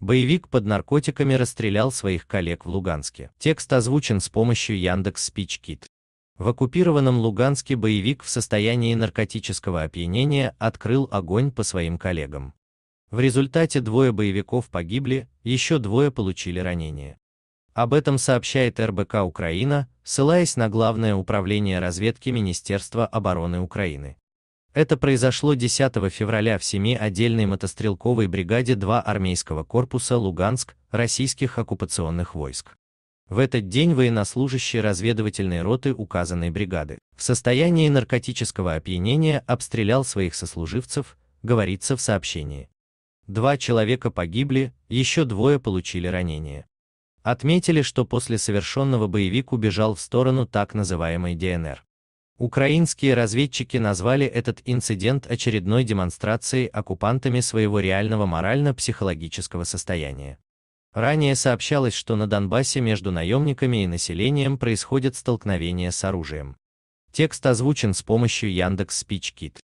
Боевик под наркотиками расстрелял своих коллег в Луганске. Текст озвучен с помощью Яндекс Спичкит. В оккупированном Луганске боевик в состоянии наркотического опьянения открыл огонь по своим коллегам. В результате двое боевиков погибли, еще двое получили ранения. Об этом сообщает РБК Украина, ссылаясь на Главное управление разведки Министерства обороны Украины. Это произошло 10 февраля в 7 отдельной мотострелковой бригаде 2 армейского корпуса Луганск российских оккупационных войск. В этот день военнослужащие разведывательной роты указанной бригады в состоянии наркотического опьянения обстрелял своих сослуживцев, говорится в сообщении. Два человека погибли, еще двое получили ранения. Отметили, что после совершенного боевик убежал в сторону так называемой ДНР. Украинские разведчики назвали этот инцидент очередной демонстрацией оккупантами своего реального морально-психологического состояния. Ранее сообщалось, что на Донбассе между наемниками и населением происходят столкновения с оружием. Текст озвучен с помощью Яндекс Спичкит.